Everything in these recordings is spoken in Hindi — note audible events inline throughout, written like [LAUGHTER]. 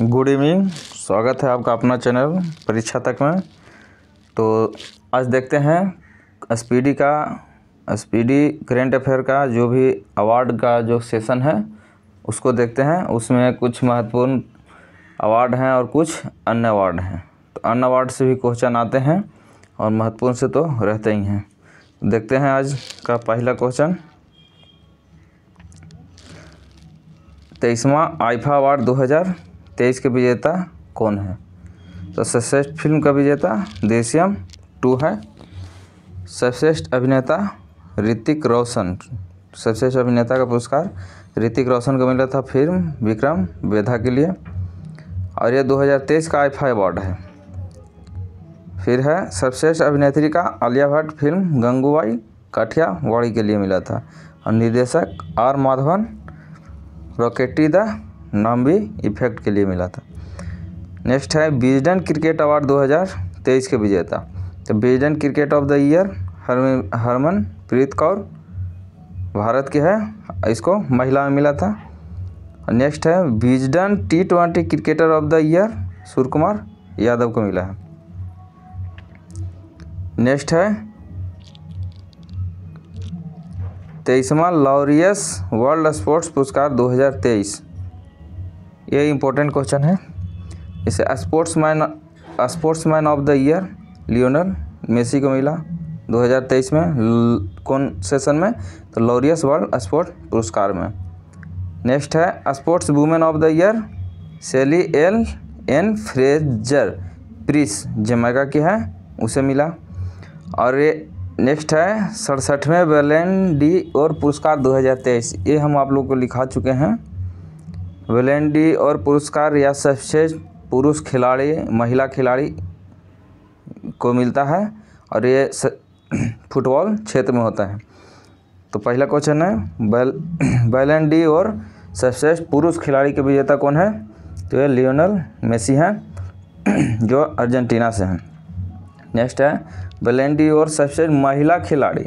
गुड इवनिंग स्वागत है आपका अपना चैनल परीक्षा तक में तो आज देखते हैं स्पीडी का स्पीडी करेंट अफेयर का जो भी अवार्ड का जो सेशन है उसको देखते हैं उसमें कुछ महत्वपूर्ण अवार्ड हैं और कुछ अन्य अवार्ड हैं तो अन्य अवार्ड से भी क्वेश्चन आते हैं और महत्वपूर्ण से तो रहते ही हैं देखते हैं आज का पहला क्वेश्चन तेईसवा आइफा अवार्ड 2000 तेईस के विजेता कौन है तो सर्वश्रेष्ठ फिल्म का विजेता देशियम टू है सर्वश्रेष्ठ अभिनेता ऋतिक रोशन सर्वश्रेष्ठ अभिनेता का पुरस्कार ऋतिक रोशन को मिला था फिल्म विक्रम वेधा के लिए और यह 2023 का आईफा अवार्ड है फिर है सर्वश्रेष्ठ अभिनेत्री का आलिया भट्ट फिल्म गंगूबाई वाड़ी के लिए मिला था और निर्देशक आर माधवन रॉकेटी द नाम भी इफेक्ट के लिए मिला था नेक्स्ट है बिजडन क्रिकेट अवार्ड 2023 के विजेता तो Wisden cricket of the year हर, हरमन प्रीत कौर भारत के है इसको महिला में मिला था नेक्स्ट है Wisden T twenty cricketer of the year Surya Kumar Yadav को मिला है नेक्स्ट है तेईसवा लॉरियस वर्ल्ड स्पोर्ट्स पुरस्कार 2023 ये इम्पोर्टेंट क्वेश्चन है इसे sportsman sportsman of the year Lionel Messi को मिला 2023 में कौन सेशन में तो लॉरियस वर्ल्ड स्पोर्ट पुरस्कार में नेक्स्ट है sports women of the year Shelly एल एन फ्रेजर प्रिस जमैका की है उसे मिला और ये नेक्स्ट है सड़सठवें बेलेन और पुरस्कार 2023 ये हम आप लोग को लिखा चुके हैं वेलेंडी और पुरस्कार या सर्वश्रेष्ठ पुरुष खिलाड़ी महिला खिलाड़ी को मिलता है और ये [CLEARS THROAT] फुटबॉल क्षेत्र में होता है तो पहला क्वेश्चन है बैल बैलन डी और सर्वश्रेष्ठ पुरुष खिलाड़ी के विजेता कौन है तो ये लियोनल मेसी हैं [CLEARS THROAT] जो अर्जेंटीना से हैं नेक्स्ट है बैलन डी और सर्वश्रेष्ठ महिला खिलाड़ी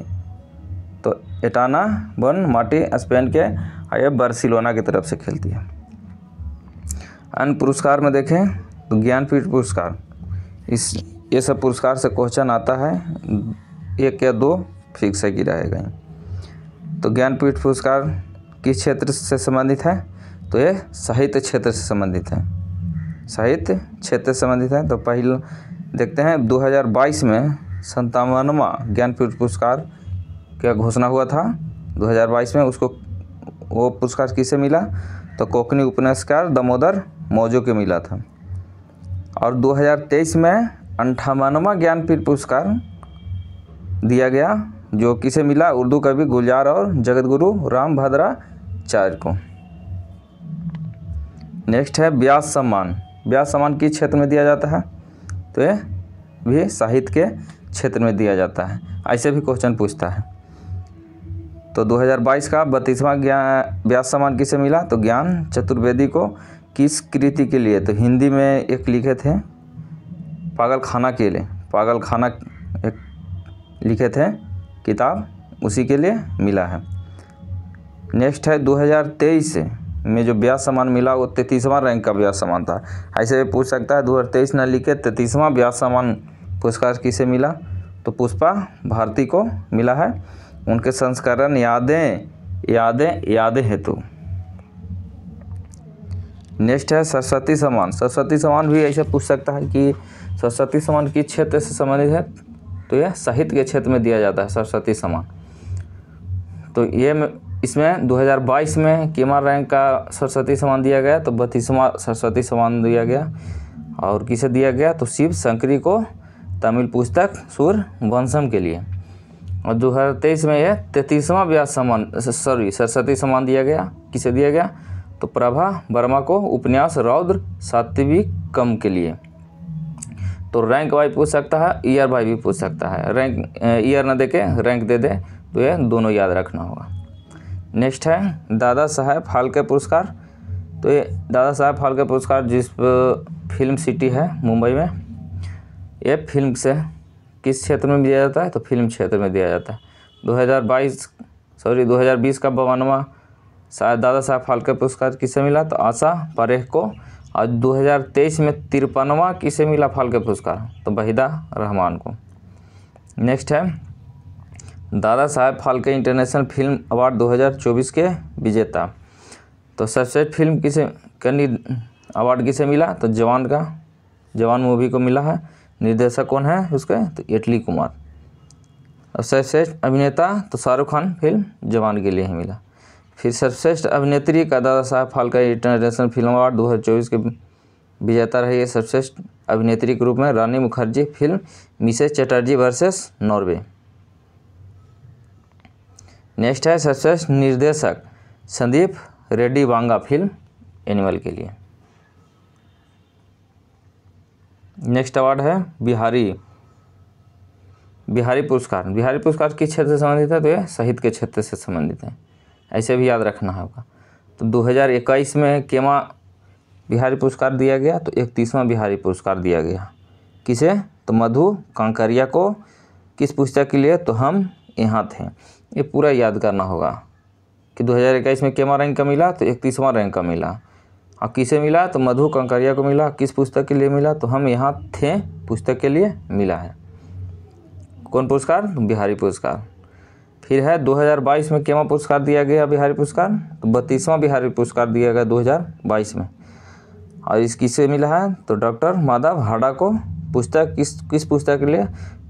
तो एटाना बन माटी स्पेन के और ये बर्सिलोना की तरफ से खेलती है अन्य पुरस्कार में देखें तो ज्ञानपीठ पुरस्कार इस ये सब पुरस्कार से क्वेश्चन आता है एक या दो फिक्स है कि रहेगा तो ज्ञानपीठ पुरस्कार किस क्षेत्र से संबंधित है तो ये साहित्य क्षेत्र से संबंधित है साहित्य क्षेत्र से संबंधित है तो पहले देखते हैं 2022 में संतावनवा ज्ञानपीठ पुरस्कार का घोषणा हुआ था 2022 में उसको वो पुरस्कार किसे मिला तो कोकनी उपन्यासकार दामोदर मौजों के मिला था और 2023 में अंठावनवा ज्ञानपीठ पुरस्कार दिया गया जो किसे मिला उर्दू कवि गुलजार और जगतगुरु राम भद्राचार्य को नेक्स्ट है ब्यास सम्मान ब्यास सम्मान किस क्षेत्र में दिया जाता है तो ये भी साहित्य के क्षेत्र में दिया जाता है ऐसे भी क्वेश्चन पूछता है तो 2022 का बत्तीसवां ज्ञान सम्मान किसे मिला तो ज्ञान चतुर्वेदी को किस कृति के लिए तो हिंदी में एक लिखे थे पागल खाना के लिए पागल खाना एक लिखे थे किताब उसी के लिए मिला है नेक्स्ट है 2023 में जो ब्याज सम्मान मिला वो तैतीसवां रैंक का ब्याज सम्मान था ऐसे भी पूछ सकता है 2023 ना लिखे तैतीसवां ब्याज सम्मान पुरस्कार किसे मिला तो पुष्पा भारती को मिला है उनके संस्करण यादें यादें यादें हेतु नेक्स्ट है सरस्वती समान सरस्वती समान भी ऐसे पूछ सकता है कि सरस्वती समान किस क्षेत्र से संबंधित है तो यह साहित्य के क्षेत्र में दिया जाता है सरस्वती समान तो ये इसमें 2022 में केमार रैंक का सरस्वती समान दिया गया तो बत्तीसवा सरस्वती समान दिया गया और किसे दिया गया तो शिव शंकरी को तमिल पुस्तक सूर्य वंशम के लिए और दो हज़ार तेईस में यह तैतीसवां व्यास समान सॉरी सरस्वती समान दिया गया किसे दिया गया तो प्रभा वर्मा को उपन्यास रौद्र सात्विक कम के लिए तो रैंक वाई पूछ सकता है ईयर वाई भी पूछ सकता है रैंक ईयर ना दे के रैंक दे दे तो ये दोनों याद रखना होगा नेक्स्ट है दादा साहेब फाल्के पुरस्कार तो ये दादा साहेब फाल्के पुरस्कार जिस फिल्म सिटी है मुंबई में ये फिल्म से किस क्षेत्र में दिया जाता है तो फिल्म क्षेत्र में दिया जाता है 2022 सॉरी 2020 का बवानवा शायद दादा साहब फाल्के पुरस्कार किसे मिला तो आशा परेह को और 2023 में तिरपनवा किसे मिला फाल्के पुरस्कार तो बहिदा रहमान को नेक्स्ट है दादा साहब फाल्के इंटरनेशनल फिल्म अवार्ड 2024 के विजेता तो सर्वश्रेष्ठ फिल्म किसे कैंडी अवार्ड किसे मिला तो जवान का जवान मूवी को मिला है निर्देशक कौन है उसके तो इटली कुमार और सर्वश्रेष्ठ अभिनेता तो शाहरुख खान फिल्म जवान के लिए ही मिला फिर सर्वश्रेष्ठ अभिनेत्री का दादा साहब फाल्के इंटरनेशनल फिल्म अवार्ड 2024 के विजेता रही है सर्वश्रेष्ठ अभिनेत्री के रूप में Rani Mukherjee film Mrs Chatterjee versus Norway next है सर्वश्रेष्ठ निर्देशक संदीप रेड्डी वांगा फिल्म एनिमल के लिए नेक्स्ट अवार्ड है बिहारी बिहारी पुरस्कार बिहारी पुरस्कार किस क्षेत्र से संबंधित है तो यह साहित्य के क्षेत्र से संबंधित है ऐसे भी याद रखना होगा तो 2021 में केमा बिहारी पुरस्कार दिया गया तो इकतीसवां बिहारी पुरस्कार दिया गया किसे तो मधु कांकरिया को किस पुस्तक के लिए तो हम यहाँ थे ये पूरा याद करना होगा कि 2021 में केमा रैंक का मिला तो इकतीसवां रैंक का मिला और किसे मिला तो मधु कंकरिया को मिला किस पुस्तक के लिए मिला तो हम यहाँ थे पुस्तक के लिए मिला है कौन पुरस्कार बिहारी पुरस्कार फिर है 2022 में केवा पुरस्कार दिया गया बिहारी पुरस्कार तो बत्तीसवां बिहारी पुरस्कार दिया गया 2022 में और इस किससे मिला है तो डॉक्टर माधव हाडा को पुस्तक किस किस पुस्तक के लिए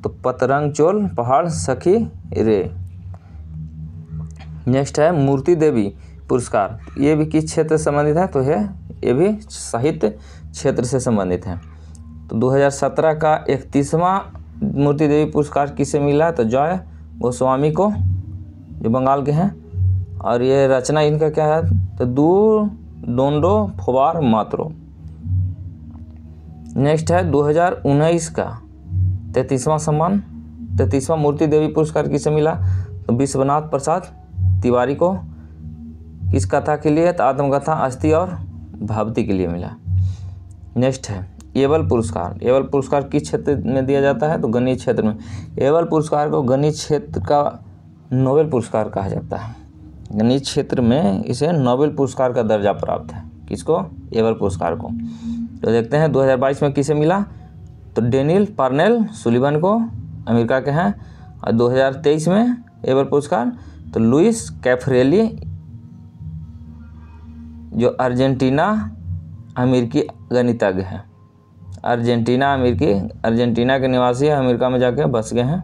तो पतरंग चोल पहाड़ सखी रे नेक्स्ट है मूर्ति देवी पुरस्कार ये भी किस क्षेत्र से संबंधित है तो है ये भी साहित्य क्षेत्र से संबंधित है तो 2017 का इकतीसवां मूर्ति देवी पुरस्कार किसे मिला तो जॉय गोस्वामी को जो बंगाल के हैं और ये रचना इनका क्या है तो दूर डोंडो फुवार मात्रो नेक्स्ट है 2019 का तैतीसवां सम्मान तैतीसवां मूर्ति देवी पुरस्कार किसे मिला तो विश्वनाथ प्रसाद तिवारी को इस कथा के लिए तो आत्मकथा अस्थि और भावती के लिए मिला नेक्स्ट है एवल पुरस्कार एवल पुरस्कार किस क्षेत्र में दिया जाता है तो गणित क्षेत्र में एवल पुरस्कार को गणित क्षेत्र का नोबेल पुरस्कार कहा जाता है गणित क्षेत्र में इसे नोबेल पुरस्कार का दर्जा प्राप्त है किसको एवल पुरस्कार को तो देखते हैं 2022 में किसे मिला तो डेनिल पार्नेल सुलिबन को अमेरिका के हैं और 2023 में एवल पुरस्कार तो लुइस कैफरेली जो अर्जेंटीना अमेरिकी गणितज्ञ हैं अर्जेंटीना अमेरिकी अर्जेंटीना के निवासी है अमेरिका में जाके बस गए हैं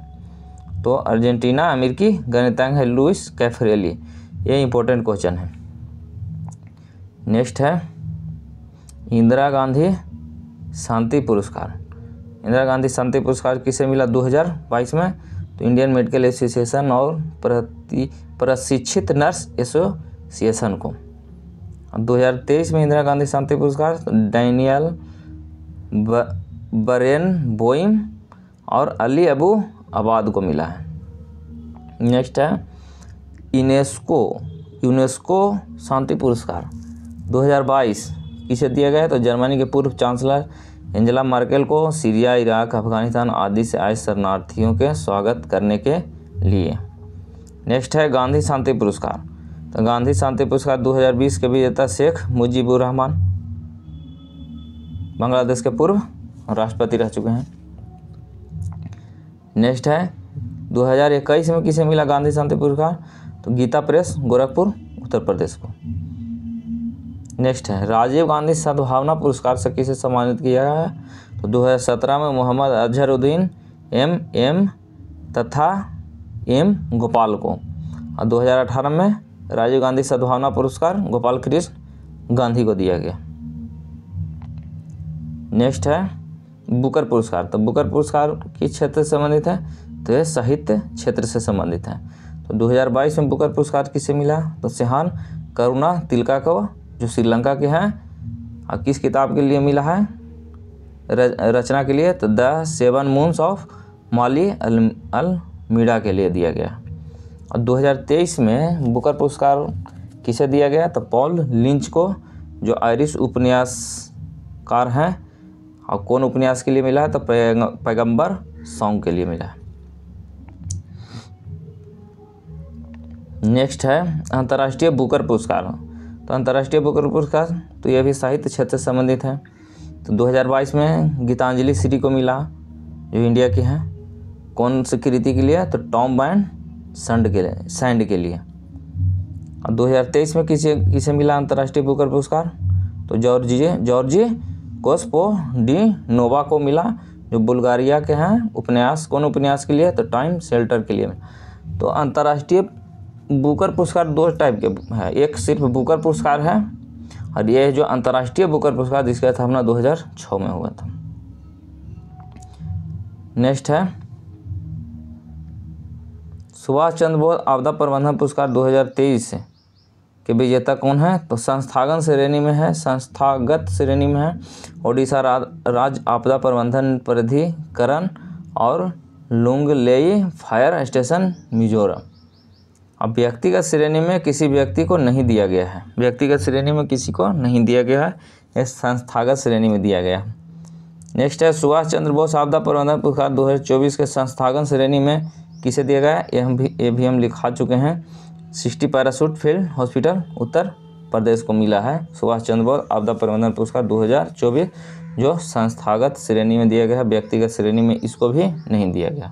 तो अर्जेंटीना अमेरिकी गणितांग है लुइस कैफरेली ये इंपॉर्टेंट क्वेश्चन है नेक्स्ट है इंदिरा गांधी शांति पुरस्कार इंदिरा गांधी शांति पुरस्कार किसे मिला 2022 में तो इंडियन मेडिकल एसोसिएशन और प्रति प्रशिक्षित नर्स एसोसिएशन को 2023 में इंदिरा गांधी शांति पुरस्कार डैनियल बरेन बोइम और अली अबू आबाद को मिला है नेक्स्ट है यूनेस्को यूनेस्को शांति पुरस्कार 2022 किसे दिया गया है तो जर्मनी के पूर्व चांसलर एंजला मार्केल को सीरिया इराक अफगानिस्तान आदि से आए शरणार्थियों के स्वागत करने के लिए नेक्स्ट है गांधी शांति पुरस्कार तो गांधी शांति पुरस्कार 2020 के विजेता शेख मुजीबुर रहमान बांग्लादेश के पूर्व राष्ट्रपति रह चुके हैं नेक्स्ट है 2021 में किसे मिला गांधी शांति पुरस्कार तो गीता प्रेस गोरखपुर उत्तर प्रदेश को नेक्स्ट है राजीव गांधी सद्भावना पुरस्कार से किसे सम्मानित किया गया है तो 2017 में मोहम्मद अजहरुद्दीन एम एम तथा एम गोपाल को और 2018 में राजीव गांधी सद्भावना पुरस्कार गोपाल कृष्ण गांधी को दिया गया नेक्स्ट है बुकर पुरस्कार तो बुकर पुरस्कार किस क्षेत्र से संबंधित है तो यह साहित्य क्षेत्र से संबंधित है तो 2022 में बुकर पुरस्कार किसे मिला तो सेहान करुणा तिलका को जो श्रीलंका के हैं और किस किताब के लिए मिला है रचना के लिए तो the seven moons of Maali Almeida के लिए दिया गया और 2023 में बुकर पुरस्कार किसे दिया गया तो पॉल लिंच को जो आयरिश उपन्यासकार हैं और कौन उपन्यास के लिए मिला है तो पैगंबर सॉन्ग के लिए मिला है नेक्स्ट है अंतर्राष्ट्रीय बुकर पुरस्कार तो अंतर्राष्ट्रीय बुकर पुरस्कार तो यह भी साहित्य क्षेत्र से संबंधित है तो 2022 में गीतांजलि श्री को मिला जो इंडिया की है कौन सी कृति के लिए तो टॉम बैंड संड के लिए सैंड के लिए और 2023 में किसे किसे मिला अंतर्राष्ट्रीय बुकर पुरस्कार तो जॉर्जिए जॉर्जिए कोस्पो डी नोवा को मिला जो बुल्गारिया के हैं उपन्यास कौन उपन्यास के लिए तो टाइम सेल्टर के लिए तो अंतर्राष्ट्रीय बुकर पुरस्कार दो टाइप के है एक सिर्फ बुकर पुरस्कार है और यह जो अंतर्राष्ट्रीय बुकर पुरस्कार जिसका स्थापना 2006 में हुआ था नेक्स्ट है सुभाष चंद्र बोस आपदा प्रबंधन पुरस्कार 2023 से कि विजेता कौन है तो संस्थागत श्रेणी में है संस्थागत श्रेणी में है ओडिशा रा, राज्य आपदा प्रबंधन प्राधिकरण और लुंगलेई फायर स्टेशन मिजोरम अब व्यक्तिगत श्रेणी में किसी व्यक्ति को नहीं दिया गया है व्यक्तिगत श्रेणी में किसी को नहीं दिया गया है यह संस्थागत श्रेणी में दिया गया है नेक्स्ट है सुभाष चंद्र बोस आपदा प्रबंधन पुरस्कार 2024 के संस्थागत श्रेणी में किसे दिया गया है यह भी ये भी हम लिखा चुके हैं sixty parachute field hospital Uttar Pradesh को मिला है सुभाष चंद्र बोस आपदा प्रबंधन पुरस्कार दो जो संस्थागत श्रेणी में दिया गया है व्यक्तिगत श्रेणी में इसको भी नहीं दिया गया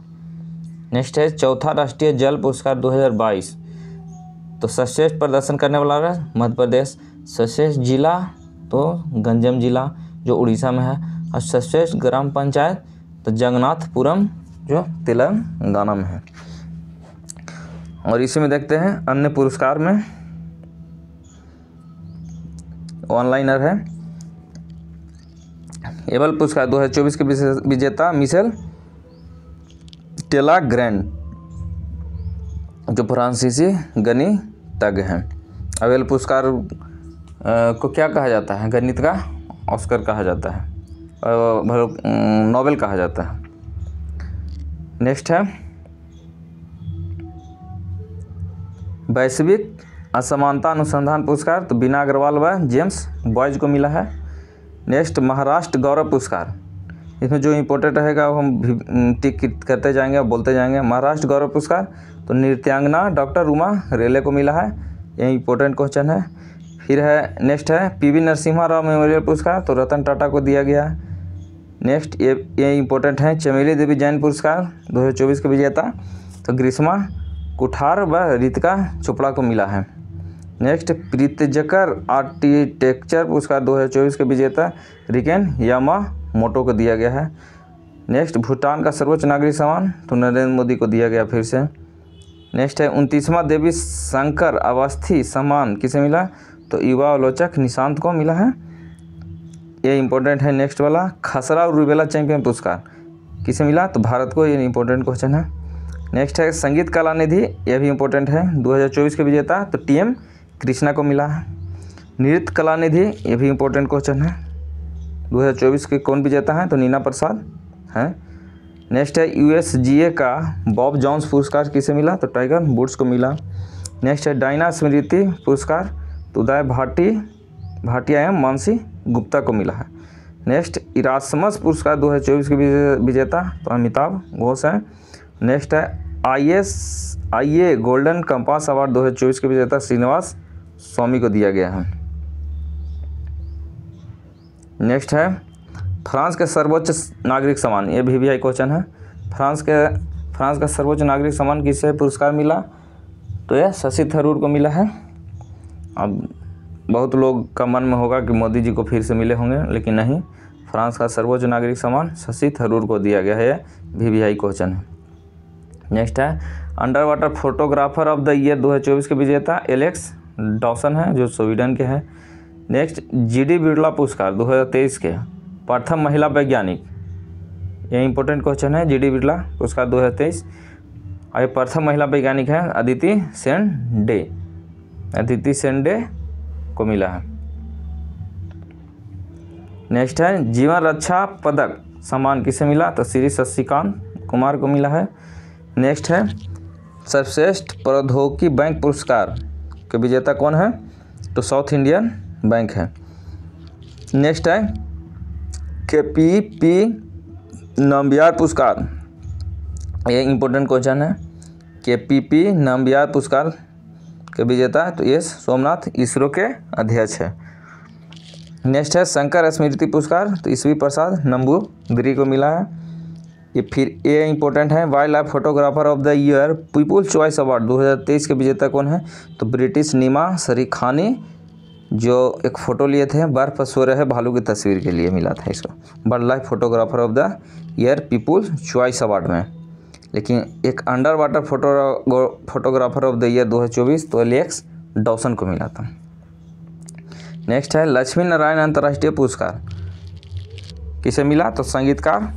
नेक्स्ट है चौथा राष्ट्रीय जल पुरस्कार 2022 तो सर्वश्रेष्ठ प्रदर्शन करने वाला रहा मध्य प्रदेश सर्वश्रेष्ठ जिला तो गंजम जिला जो उड़ीसा में है और सर्वश्रेष्ठ ग्राम पंचायत तो जगन्नाथपुरम जो तेलंगाना में है और इसी में देखते हैं अन्य पुरस्कार में ऑनलाइनर है एबल पुरस्कार 2024 के विजेता मिशेल टेला ग्रैंड जो फ्रांसीसी गणितज्ञ हैं अवेल पुरस्कार को क्या कहा जाता है गणित का ऑस्कर कहा जाता है मतलब, नोबेल कहा जाता है नेक्स्ट है वैश्विक असमानता अनुसंधान पुरस्कार तो बिना अग्रवाल व जेम्स बॉयज को मिला है नेक्स्ट महाराष्ट्र गौरव पुरस्कार इसमें जो इम्पोर्टेंट रहेगा वो हम टिक करते जाएंगे और बोलते जाएंगे महाराष्ट्र गौरव पुरस्कार तो नृत्यांगना डॉक्टर उमा रेले को मिला है ये इम्पोर्टेंट क्वेश्चन है फिर है नेक्स्ट है पीवी नरसिम्हा राव मेमोरियल पुरस्कार तो रतन टाटा को दिया गया नेक्स्ट ये ये इम्पोर्टेंट है चमेली देवी जैन पुरस्कार दो के विजेता तो ग्रीष्मा कुठार व रितिका चोपड़ा को मिला है नेक्स्ट प्रीतजकर आर्टिटेक्चर पुरस्कार 2024 के विजेता रिकेन यामा मोटो को दिया गया है नेक्स्ट भूटान का सर्वोच्च नागरिक सम्मान तो नरेंद्र मोदी को दिया गया फिर से नेक्स्ट है उनतीसवां देवी शंकर अवस्थी सम्मान किसे मिला तो युवा आलोचक निशांत को मिला है ये इंपॉर्टेंट है नेक्स्ट वाला खसरा और रूबेला चैंपियन पुरस्कार किसे मिला तो भारत को ये इंपॉर्टेंट क्वेश्चन है नेक्स्ट है संगीत कला निधि यह भी इम्पोर्टेंट है 2024 के विजेता तो टीएम कृष्णा को मिला है नृत्य कला निधि यह भी इम्पोर्टेंट क्वेश्चन है 2024 के कौन विजेता हैं तो नीना प्रसाद हैं नेक्स्ट है यूएसजीए का बॉब जॉन्स पुरस्कार किसे मिला तो टाइगर बुड्स को मिला नेक्स्ट है डाइना स्मृति पुरस्कार तो उदय भाटी भाटिया एम मानसी गुप्ता को मिला है नेक्स्ट इरासमस पुरस्कार 2024 के विजेता तो अमिताभ घोष हैं नेक्स्ट है I S I A golden compass award 2024 के विजेता श्रीनिवास स्वामी को दिया गया है नेक्स्ट है फ्रांस के सर्वोच्च नागरिक सम्मान ये भी वी क्वेश्चन है फ्रांस के फ्रांस का सर्वोच्च नागरिक सम्मान किसे पुरस्कार मिला तो यह शशि थरूर को मिला है अब बहुत लोग का मन में होगा कि मोदी जी को फिर से मिले होंगे लेकिन नहीं फ्रांस का सर्वोच्च नागरिक सम्मान शशि थरूर को दिया गया है वी वी क्वेश्चन है नेक्स्ट है under water photographer of the year 2024 के विजेता एलेक्स डॉसन है जो स्वीडन के हैं नेक्स्ट जीडी बिरला पुरस्कार 2023 के प्रथम महिला वैज्ञानिक ये इंपॉर्टेंट क्वेश्चन है जीडी बिरला पुरस्कार 2023 और ये प्रथम महिला वैज्ञानिक है अदिति सेन डे अदिति सेन डे को मिला है नेक्स्ट है जीवन रक्षा पदक सम्मान किसे मिला तो श्री शशिकांत कुमार को मिला है नेक्स्ट है सर्वश्रेष्ठ प्रौद्योगिकी बैंक पुरस्कार के विजेता कौन है तो साउथ इंडियन बैंक है नेक्स्ट है के पी पी नम्बियार पुरस्कार ये इंपॉर्टेंट क्वेश्चन है के पी पी नम्बियार पुरस्कार के विजेता तो ये सोमनाथ इसरो के अध्यक्ष है नेक्स्ट है शंकर स्मृति पुरस्कार तो ईस्वी प्रसाद नंबूदिरी को मिला है ये फिर ए इंपॉर्टेंट है wildlife photographer of the year people's choice award 2023 के विजेता कौन है तो ब्रिटिश नीमा खानी जो एक फ़ोटो लिए थे बर्फ पर सो रहे भालू की तस्वीर के लिए मिला था इसको world life photographer of the year people's choice award में लेकिन एक under water photo photographer of the year 2024 तो एलेक्स डॉसन को मिला था नेक्स्ट है लक्ष्मी नारायण अंतर्राष्ट्रीय पुरस्कार किसे मिला तो संगीतकार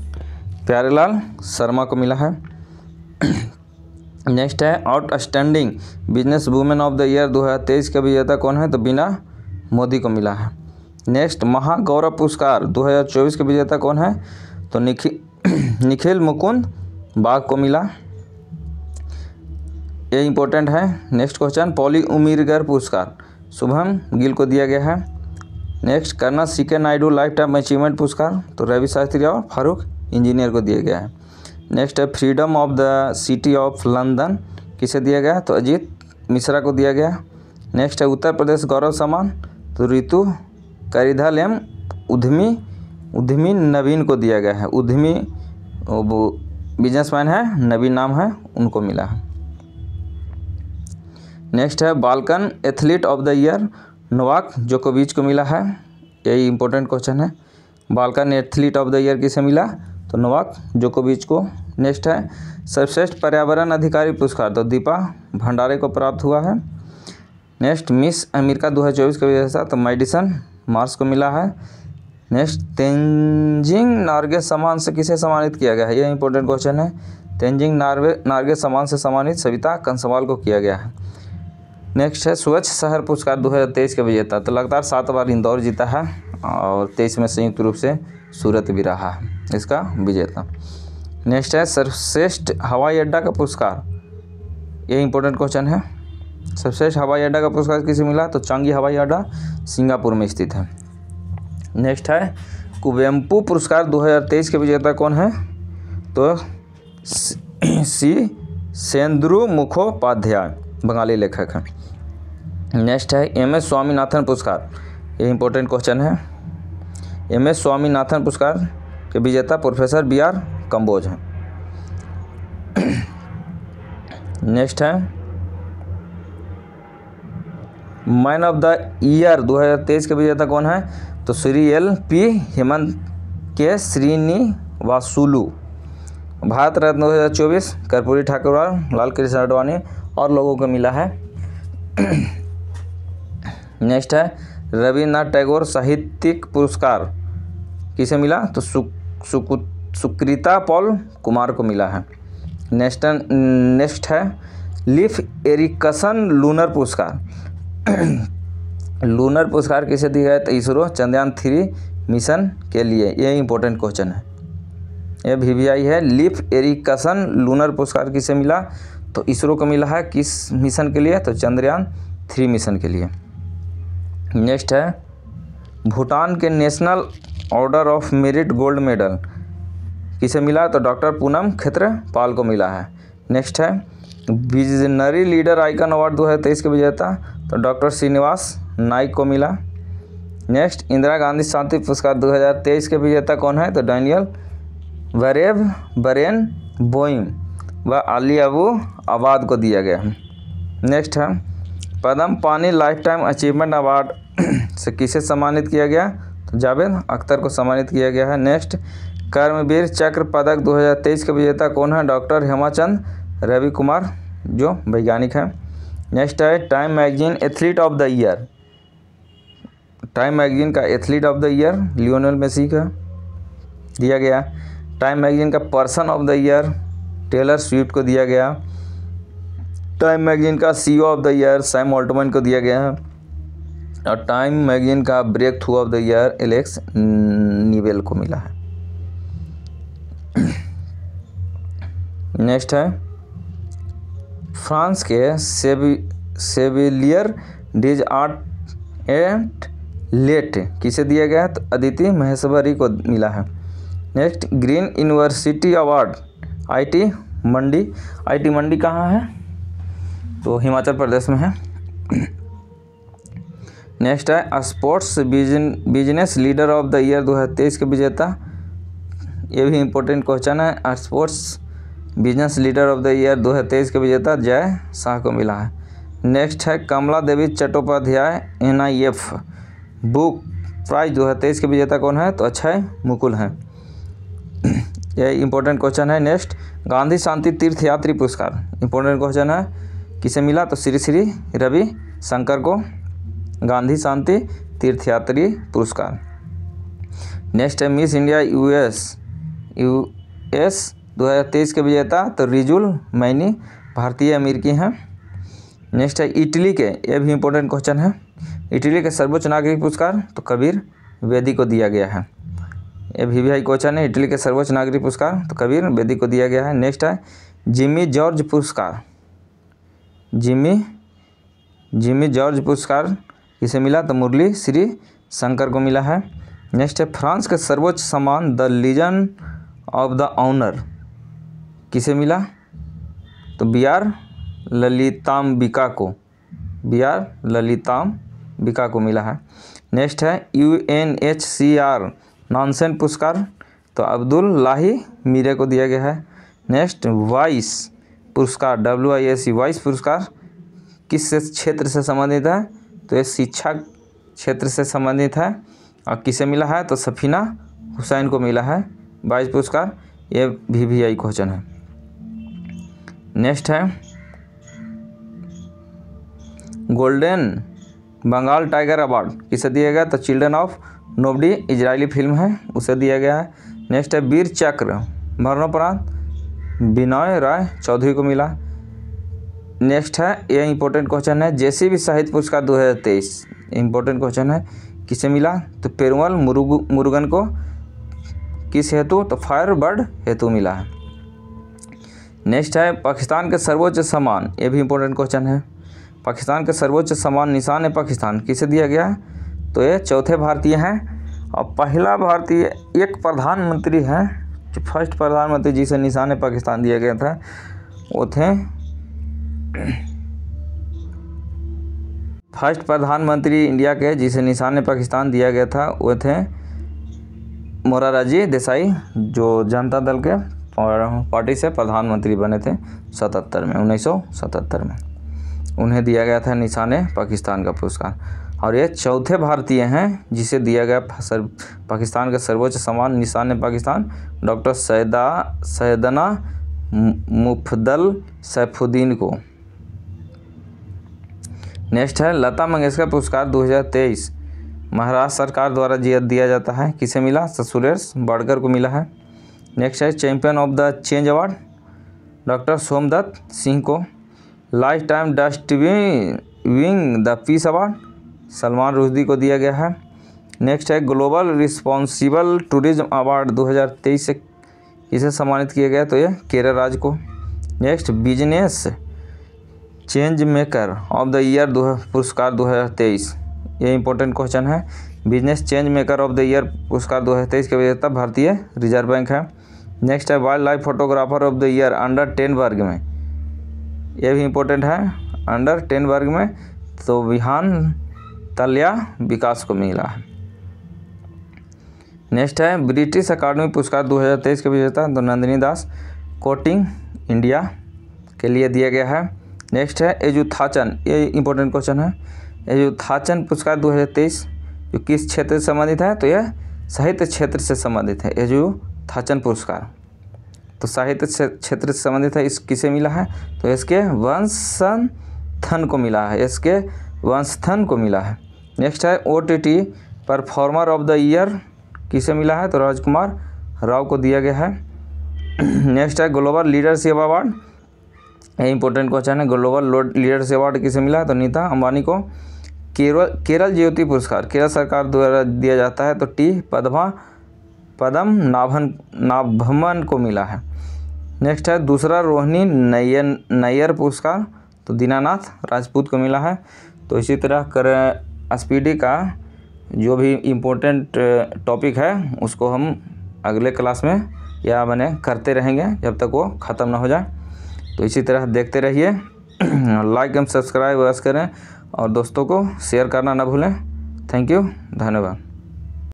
प्यारेलाल शर्मा को मिला है नेक्स्ट है outstanding business women of the year 2023 का विजेता कौन है तो बिना मोदी को मिला है नेक्स्ट महागौरव पुरस्कार 2024 के विजेता कौन है तो निखि [COUGHS] निखिल मुकुंद बाग को मिला ये इंपॉर्टेंट है नेक्स्ट क्वेश्चन पॉली उमीरगर पुरस्कार शुभम गिल को दिया गया है नेक्स्ट करना सी के नायडू लाइफ टाइम अचीवमेंट पुरस्कार तो रवि शास्त्री और फारूक इंजीनियर को दिया गया है नेक्स्ट है freedom of the city of London किसे दिया गया तो अजीत मिश्रा को दिया गया नेक्स्ट है उत्तर प्रदेश गौरव सम्मान तो ऋतु करिधल एम उद्यमी उद्यमी नवीन को दिया गया है उद्यमी बिजनेसमैन है नवीन नाम है उनको मिला है नेक्स्ट है Balkan athlete of the year Novak जोकोविच को मिला है यही इंपॉर्टेंट क्वेश्चन है Balkan athlete of the year किसे मिला तो नोवाक जोकोविच को नेक्स्ट है सर्वश्रेष्ठ पर्यावरण अधिकारी पुरस्कार तो दीपा भंडारे को प्राप्त हुआ है नेक्स्ट मिस अमेरिका 2024 का विजेता तो मेडिसन मार्स को मिला है नेक्स्ट तेंजिंग नार्गे सम्मान से किसे सम्मानित किया गया है यह इंपॉर्टेंट क्वेश्चन है तेंजिंग नार्वे नार्गे सम्मान से सम्मानित सविता कंसवाल को किया गया है नेक्स्ट है स्वच्छ शहर पुरस्कार 2023 के विजेता तो लगातार सात बार इंदौर जीता है और तेईस में संयुक्त रूप से सूरत भी रहा है इसका विजेता नेक्स्ट है सर्वश्रेष्ठ हवाई अड्डा का पुरस्कार ये इंपॉर्टेंट क्वेश्चन है सर्वश्रेष्ठ हवाई अड्डा का पुरस्कार किसे मिला तो चांगी हवाई अड्डा सिंगापुर में स्थित है नेक्स्ट है कुवेम्पू पुरस्कार 2023 के विजेता कौन है तो सी सेंद्रु मुखोपाध्याय बंगाली लेखक हैं नेक्स्ट है एम एस स्वामीनाथन पुरस्कार ये इंपॉर्टेंट क्वेश्चन है एम एस स्वामीनाथन पुरस्कार के विजेता प्रोफेसर बी आर कंबोज हैं नेक्स्ट है मैन ऑफ द ईयर 2023 के विजेता कौन है तो श्री एल पी हेमंत के श्रीनी वासुलू भारत रत्न 2024 कर्पूरी ठाकुर लाल कृष्ण आडवाणी और लोगों को मिला है नेक्स्ट है रविन्द्रनाथ टैगोर साहित्यिक पुरस्कार किसे मिला तो सुक, सुकु सुकृता पॉल कुमार को मिला है नेक्स्ट नेक्स्ट है लिफ एरिकसन लूनर पुरस्कार लूनर पुरस्कार किसे दिया गया तो इसरो चंद्रयान थ्री मिशन के लिए ये इंपॉर्टेंट क्वेश्चन है यह वी वी आई है लिफ एरिकसन लूनर पुरस्कार किसे मिला तो इसरो को मिला है किस मिशन के लिए तो चंद्रयान थ्री मिशन के लिए नेक्स्ट है भूटान के national order of merit gold medal किसे मिला तो डॉक्टर पूनम खेत्र पाल को मिला है नेक्स्ट है विजनरी लीडर आइकन अवार्ड दो हज़ार तेईस के विजेता तो डॉक्टर श्रीनिवास नाइक को मिला नेक्स्ट इंदिरा गांधी शांति पुरस्कार 2023 के विजेता कौन है तो डैनियल वरेब बरेन बोइम व अली अबू आबाद को दिया गया नेक्स्ट है पदम पानी लाइफ टाइम अचीवमेंट अवार्ड से किसे सम्मानित किया गया तो जावेद अख्तर को सम्मानित किया गया है नेक्स्ट कर्मवीर चक्र पदक 2023 के विजेता कौन है डॉक्टर हेमाचंद रवि कुमार जो वैज्ञानिक हैं नेक्स्ट है Time magazine athlete of the year Time magazine का athlete of the year Lionel Messi का दिया गया टाइम मैगजीन का person of the year Taylor Swift को दिया गया टाइम मैगजीन का CEO of the year Sam Altman को दिया गया है और टाइम मैगजीन का breakthrough of the year Alex Newell को मिला है नेक्स्ट है फ्रांस के सेवी सेविलियर डिज आर्ट एट लेट किसे दिया गया है तो अदिति महेश्वरी को मिला है next green university award IT Mandi IT Mandi कहाँ है तो हिमाचल प्रदेश में है नेक्स्ट है sports business leader of the year 2023 के विजेता ये भी इम्पोर्टेंट क्वेश्चन है sports business leader of the year 2023 के विजेता जय शाह को मिला है नेक्स्ट है Kamala Devi Chattopadhyay N I F book prize दो हज़ार तेईस के विजेता कौन है तो अक्षय मुकुल है [CLEARS THROAT] ये इम्पोर्टेंट क्वेश्चन है नेक्स्ट गांधी शांति तीर्थ यात्री पुरस्कार इंपॉर्टेंट क्वेश्चन है किसे मिला तो श्री श्री रवि शंकर को गांधी शांति तीर्थयात्री पुरस्कार नेक्स्ट है मिस इंडिया यूएस यूएस 2023 के विजेता तो रिजुल मैनी भारतीय अमेरिकी हैं नेक्स्ट है इटली के ये भी इम्पोर्टेंट क्वेश्चन है इटली के सर्वोच्च नागरिक पुरस्कार तो कबीर वेदी को दिया गया है ये भी भाई क्वेश्चन है इटली के सर्वोच्च नागरिक पुरस्कार तो कबीर वेदी को दिया गया है नेक्स्ट है जिमी जॉर्ज पुरस्कार जिमी जिमी जॉर्ज पुरस्कार किसे मिला तो मुरली श्री शंकर को मिला है नेक्स्ट है फ्रांस का सर्वोच्च सम्मान the Legion of the Honour किसे मिला तो बी आर ललिताम्बिका को बी आर ललिताम्बिका को मिला है नेक्स्ट है U N H C R Nansen पुरस्कार तो अब्दुल लाही मीरे को दिया गया है नेक्स्ट वाइस पुरस्कार W I S C Wise पुरस्कार किस क्षेत्र से संबंधित है तो ये शिक्षा क्षेत्र से संबंधित है और किसे मिला है तो सफीना हुसैन को मिला है बाईस पुरस्कार ये भी वी आई क्वेश्चन है नेक्स्ट है गोल्डन बंगाल टाइगर अवार्ड किसे दिया गया तो चिल्ड्रन ऑफ नोबडी इजरायली फिल्म है उसे दिया गया है नेक्स्ट है वीर चक्र मरणोपरांत विनय राय चौधरी को मिला नेक्स्ट है ये इंपॉर्टेंट क्वेश्चन है जैसे भी साहित्य पुरस्कार 2023 इंपॉर्टेंट क्वेश्चन है किसे मिला तो पेरुमल मुरुग मुरुगन को किस हेतु तो फायर बर्ड हेतु मिला है नेक्स्ट है पाकिस्तान के सर्वोच्च सम्मान ये भी इंपॉर्टेंट क्वेश्चन है पाकिस्तान के सर्वोच्च सम्मान निशान है पाकिस्तान किसे दिया गया तो ये चौथे भारतीय हैं और पहला भारतीय एक प्रधानमंत्री हैं जो फर्स्ट प्रधानमंत्री जिसे निशान पाकिस्तान दिया गया था वो थे फर्स्ट प्रधानमंत्री इंडिया के जिसे निशान ने पाकिस्तान दिया गया था वह थे मोराराजी देसाई जो जनता दल के और पार्टी से प्रधानमंत्री बने थे सतहत्तर में उन्नीस में उन्हें दिया गया था निशान पाकिस्तान का पुरस्कार और ये चौथे भारतीय हैं जिसे दिया गया सर पाकिस्तान का सर्वोच्च सम्मान निशान पाकिस्तान डॉक्टर सैदा सैदना मुफदल सैफुद्दीन को नेक्स्ट है लता मंगेशकर पुरस्कार 2023 महाराष्ट्र सरकार द्वारा दिया जाता है किसे मिला सुरेश बड़कर को मिला है नेक्स्ट है champion of the change award doctor Somdatt Singh को lifetime disturber the peace award Salman Rushdie को दिया गया है नेक्स्ट है ग्लोबल रिस्पॉन्सिबल टूरिज्म अवार्ड 2023 से इसे सम्मानित किया गया तो ये केरल राज्य को next business change maker of the year दो पुरस्कार दो हज़ार तेईस ये इंपॉर्टेंट क्वेश्चन है business change maker of the year पुरस्कार दो हज़ार तेईस के विजेता भारतीय रिजर्व बैंक है नेक्स्ट है wildlife photographer of the year under ten वर्ग में ये भी इम्पोर्टेंट है अंडर टेन वर्ग में तो विहान तलिया विकास को मिला है नेक्स्ट है ब्रिटिश अकाडमी पुरस्कार 2023 के विजेता तो नंदिनी दास कोटिंग इंडिया के लिए दिया गया है नेक्स्ट है थाचन ये इंपॉर्टेंट क्वेश्चन है थाचन पुरस्कार 2023 जो किस क्षेत्र से संबंधित है तो यह साहित्य क्षेत्र से संबंधित है थाचन पुरस्कार तो साहित्य क्षेत्र से संबंधित है इस किसे मिला है तो इसके वंशन को मिला है इसके वंशथन को मिला है नेक्स्ट है ओ परफॉर्मर ऑफ द ईयर किसे मिला है तो राजकुमार राव को दिया गया है नेक्स्ट [CLEARS THROAT] है global leadership award important question है ग्लोबल लोड लीडर्स अवार्ड किसे मिला तो नीता अंबानी को केरल केरल ज्योति पुरस्कार केरल सरकार द्वारा दिया जाता है तो टी पदमा पदम नाभन नाभमन को मिला है नेक्स्ट है दूसरा रोहिणी नैयर नैयर पुरस्कार तो दीनानाथ राजपूत को मिला है तो इसी तरह कर एसपीडी का जो भी इम्पोर्टेंट टॉपिक है उसको हम अगले क्लास में या मैंने करते रहेंगे जब तक वो ख़त्म ना हो जाए तो इसी तरह देखते रहिए लाइक एंड सब्सक्राइब वैस करें और दोस्तों को शेयर करना ना भूलें थैंक यू धन्यवाद